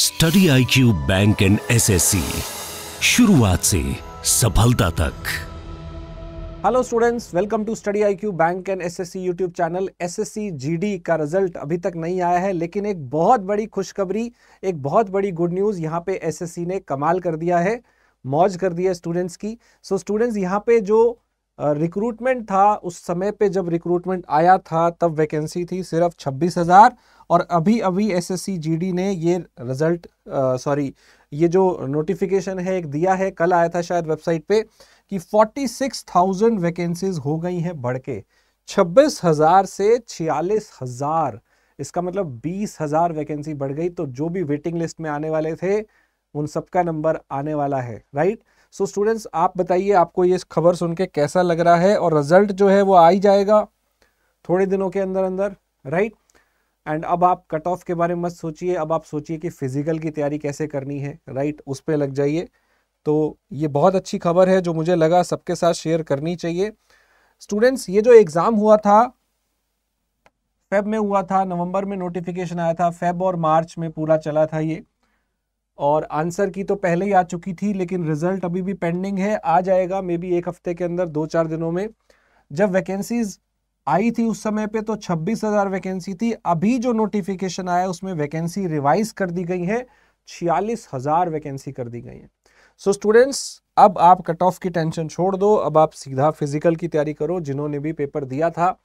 Study I Q bank and SSC शुरुआत से सफलता तक hello students welcome to study I Q bank and SSC YouTube channel SSC GD का result अभी तक नहीं आया है लेकिन एक बहुत बड़ी खुशखबरी एक बहुत बड़ी गुड न्यूज़ यहाँ पे एसएससी ने कमाल कर दिया है मौज कर दिया स्टूडेंट्स की सो so, स्टूडेंट्स यहाँ पे जो रिक्रूटमेंट था उस समय पे जब रिक्रूटमेंट आया था तब वैकेंसी थी सिर्फ छब्बीस हज़ार और अभी अभी एसएससी जीडी ने ये रिजल्ट सॉरी ये जो नोटिफिकेशन है एक दिया है कल आया था शायद वेबसाइट पे कि 46,000 वैकेंसीज हो गई हैं बढ़ के छब्बीस हज़ार से छियालीस हज़ार इसका मतलब बीस हज़ार वैकेंसी बढ़ गई तो जो भी वेटिंग लिस्ट में आने वाले थे उन सबका नंबर आने वाला है राइट सो so स्टूडेंट्स आप बताइए आपको ये खबर सुन के कैसा लग रहा है और रिजल्ट जो है वो आ ही जाएगा थोड़े दिनों के अंदर अंदर राइट एंड अब आप कट ऑफ के बारे में मत सोचिए अब आप सोचिए कि फिजिकल की तैयारी कैसे करनी है राइट उस पर लग जाइए तो ये बहुत अच्छी खबर है जो मुझे लगा सबके साथ शेयर करनी चाहिए स्टूडेंट्स ये जो एग्ज़ाम हुआ था फेब में हुआ था नवंबर में नोटिफिकेशन आया था फेब और मार्च में पूरा चला था ये और आंसर की तो पहले ही आ चुकी थी लेकिन रिजल्ट अभी भी पेंडिंग है आ जाएगा मे बी एक हफ्ते के अंदर दो चार दिनों में जब वैकेंसीज आई थी उस समय पे तो छब्बीस हजार वैकेंसी थी अभी जो नोटिफिकेशन आया उसमें वैकेंसी रिवाइज कर दी गई है छियालीस हजार वैकेंसी कर दी गई है सो so, स्टूडेंट्स अब आप कट ऑफ की टेंशन छोड़ दो अब आप सीधा फिजिकल की तैयारी करो जिन्होंने भी पेपर दिया था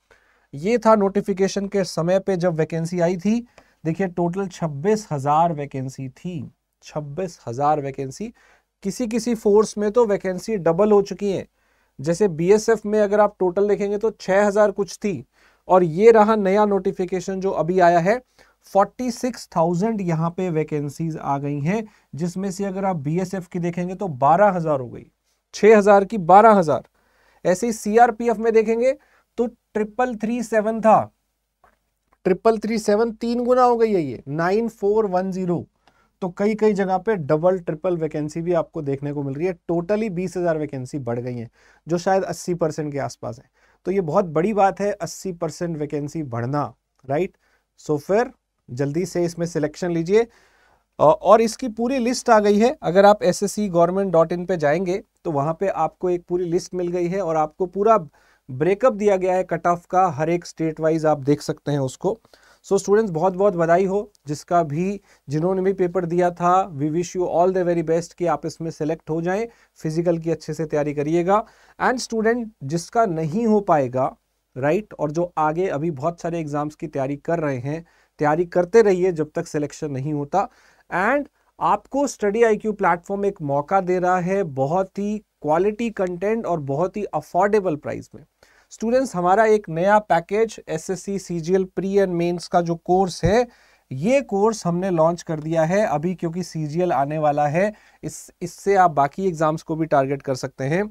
ये था नोटिफिकेशन के समय पे जब वैकेंसी आई थी देखिए टोटल छब्बीस हजार वैकेंसी थी छब्बीस हजार वैकेंसी किसी किसी फोर्स में तो वैकेंसी डबल हो चुकी है जैसे बीएसएफ में अगर आप टोटल देखेंगे तो 6000 कुछ थी और ये रहा नया नोटिफिकेशन जो अभी आया है 46,000 यहाँ पे वैकेंसीज आ गई हैं जिसमें से अगर आप बीएसएफ की देखेंगे तो 12,000 हो गई 6,000 की 12,000 ऐसे ही सीआरपीएफ में देखेंगे तो ट्रिपल थ्री सेवन था ट्रिपल थ्री सेवन तीन गुना हो गई है ये नाइन फोर वन जीरो तो कई कई जगह पे डबल ट्रिपल वैकेंसी भी आपको देखने को मिल रही है टोटली बीस हज़ार वैकेंसी बढ़ गई हैं जो शायद अस्सी परसेंट के आसपास है तो ये बहुत बड़ी बात है अस्सी परसेंट वैकेंसी बढ़ना राइट सो फिर जल्दी से इसमें सिलेक्शन लीजिए और इसकी पूरी लिस्ट आ गई है अगर आप एस एस जाएंगे तो वहां पर आपको एक पूरी लिस्ट मिल गई है और आपको पूरा ब्रेकअप दिया गया है कट ऑफ का हर एक स्टेट वाइज आप देख सकते हैं उसको सो स्टूडेंट्स बहुत बहुत बधाई हो जिसका भी जिन्होंने भी पेपर दिया था we wish you all the very best कि आप इसमें सेलेक्ट हो जाएं फिजिकल की अच्छे से तैयारी करिएगा एंड स्टूडेंट जिसका नहीं हो पाएगा राइट right? और जो आगे अभी बहुत सारे एग्जाम्स की तैयारी कर रहे हैं तैयारी करते रहिए जब तक सिलेक्शन नहीं होता एंड आपको स्टडी आई क्यू प्लेटफॉर्म एक मौका दे रहा है बहुत ही क्वालिटी कंटेंट और बहुत ही अफोर्डेबल प्राइस में स्टूडेंट्स हमारा एक नया package SSC CGL pre and mains का जो कोर्स है ये कोर्स हमने लॉन्च कर दिया है अभी क्योंकि सीजीएल आने वाला है इस इससे आप बाकी एग्ज़ाम्स को भी टारगेट कर सकते हैं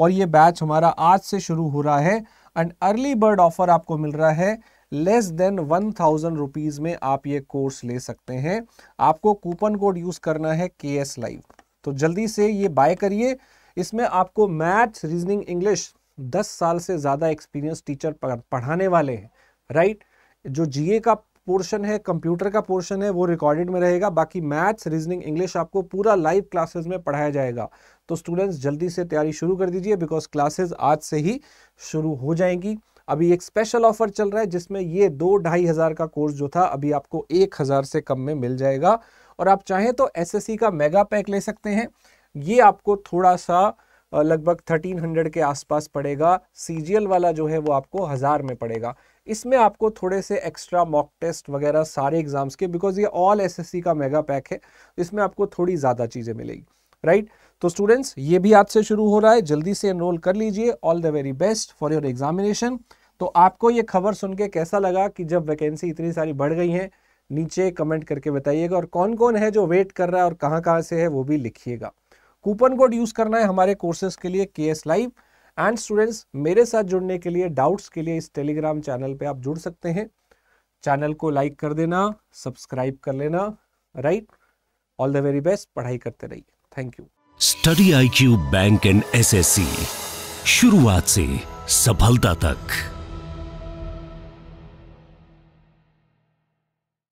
और ये बैच हमारा आज से शुरू हो रहा है एंड अर्ली बर्ड ऑफ़र आपको मिल रहा है less than one thousand rupees में आप ये कोर्स ले सकते हैं आपको कूपन कोड यूज़ करना है के एस लाइव तो जल्दी से ये बाय करिए इसमें आपको मैथ्स रीजनिंग इंग्लिश दस साल से ज़्यादा एक्सपीरियंस टीचर पढ़ाने वाले हैं राइट जो जीए का पोर्शन है कंप्यूटर का पोर्शन है वो रिकॉर्डेड में रहेगा बाकी मैथ्स रीजनिंग इंग्लिश आपको पूरा लाइव क्लासेस में पढ़ाया जाएगा तो स्टूडेंट्स जल्दी से तैयारी शुरू कर दीजिए बिकॉज क्लासेस आज से ही शुरू हो जाएंगी अभी एक स्पेशल ऑफर चल रहा है जिसमें ये दो ढाई हज़ार का कोर्स जो था अभी आपको एक हज़ार से कम में मिल जाएगा और आप चाहें तो एसएससी का मेगा पैक ले सकते हैं ये आपको थोड़ा सा लगभग 1300 के आसपास पड़ेगा सी वाला जो है वो आपको हज़ार में पड़ेगा इसमें आपको थोड़े से एक्स्ट्रा मॉक टेस्ट वगैरह सारे एग्ज़ाम्स के बिकॉज ये ऑल एसएससी का मेगा पैक है इसमें आपको थोड़ी ज़्यादा चीज़ें मिलेगी राइट right? तो स्टूडेंट्स ये भी आज से शुरू हो रहा है जल्दी से एनरोल कर लीजिए all the very best for your examination तो आपको ये खबर सुन के कैसा लगा कि जब वैकेंसी इतनी सारी बढ़ गई है नीचे कमेंट करके बताइएगा और कौन कौन है जो वेट कर रहा है और कहाँ कहाँ से है वो भी लिखिएगा कूपन कोड यूज करना है हमारे कोर्सेज के लिए के एस लाइव एंड स्टूडेंट्स मेरे साथ जुड़ने के लिए डाउट्स के लिए इस टेलीग्राम चैनल पे आप जुड़ सकते हैं चैनल को लाइक कर देना सब्सक्राइब कर लेना right all the very best पढ़ाई करते रहिए thank you study I Q bank and S शुरुआत से सफलता तक